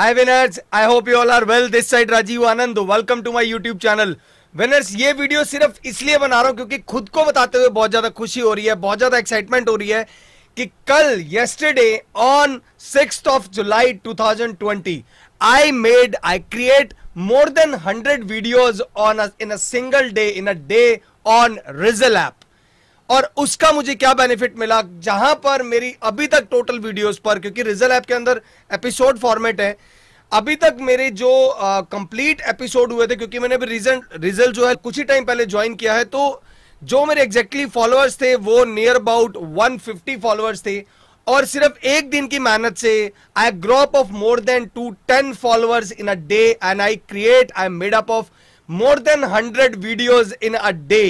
Hi winners I hope you all are well this side Rajeev Anand welcome to my YouTube channel winners ये video सिर्फ इसलिए बना रहा हूँ क्योंकि खुद को बताते हुए बहुत ज्यादा खुशी हो रही है बहुत ज्यादा एक्साइटमेंट हो रही है कि कल yesterday on six of July 2020 I made I create more than hundred videos on in a single day in a day on Rizzle app और उसका मुझे क्या बेनिफिट मिला जहां पर मेरी अभी तक टोटल वीडियोस पर क्योंकि रिजल ऐप के अंदर एपिसोड फॉर्मेट है अभी तक मेरे जो कंप्लीट एपिसोड हुए थे क्योंकि मैंने अभी रिजल्ट रिजल्ट जो है कुछ ही टाइम पहले ज्वाइन किया है तो जो मेरे एग्जैक्टली exactly फॉलोअर्स थे वो नियर अबाउट 150 फॉलोअर्स थे और सिर्फ एक दिन की मेहनत से I grew up of more than two ten followers in a day and I create I made up of more than hundred videos in a day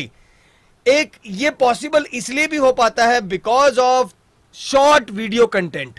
एक ये पॉसिबल इसलिए भी हो पाता है because of short video content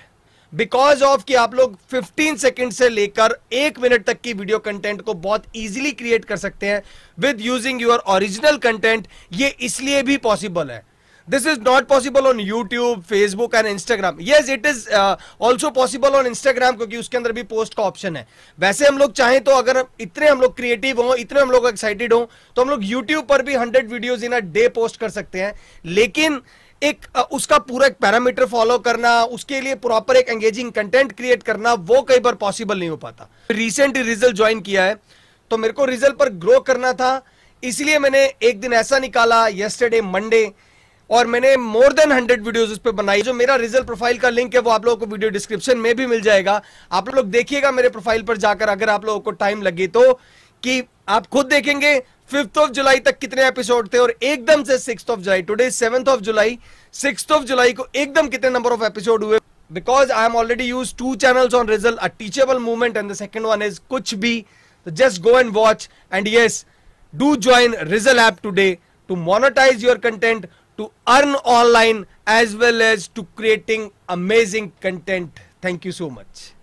because of कि आप लोग 15 सेकंड से लेकर एक मिनट तक की वीडियो कंटेंट को बहुत इजीली क्रिएट कर सकते हैं with using your original content ये इसलिए भी पॉसिबल है this is not possible on YouTube, Facebook and Instagram. Yes, it is uh, also possible on क्योंकि उसके अंदर भी पोस्ट का ऑप्शन है वैसे हम लोग चाहें तो अगर इतने हम लोग क्रिएटिव हों इतने हम लोग एक्साइटेड हों तो हम लोग यूट्यूब पर भी hundred videos in a day post कर सकते हैं लेकिन एक उसका पूरा एक पैरामीटर फॉलो करना उसके लिए प्रॉपर एक एंगेजिंग कंटेंट क्रिएट करना वो कई बार पॉसिबल नहीं हो पाता रिसेंटली रिजल्ट ज्वाइन किया है तो मेरे को रिजल्ट पर ग्रो करना था इसलिए मैंने एक दिन ऐसा निकाला यस्टरडे मंडे और मैंने मोर देन हंड्रेड वीडियोज उस पर बनाई जो मेरा रिजल्ट प्रोफाइल का लिंक है वो आप लोगों को वीडियो डिस्क्रिप्शन में भी मिल जाएगा आप लोग देखिएगा मेरे प्रोफाइल पर जाकर अगर आप लोगों को टाइम लगे तो कि आप खुद देखेंगे फिफ्थ ऑफ जुलाई तक कितने एपिसोड थे और एकदम से six of July today seventh of July six of July को एकदम कितने नंबर ऑफ एपिसोड हुए because I am already use to channel on result a teachable movement and the second one is कुछ भी just go and watch and yes do join result app today to monetise your content to earn online as well as to creating amazing content. Thank you so much.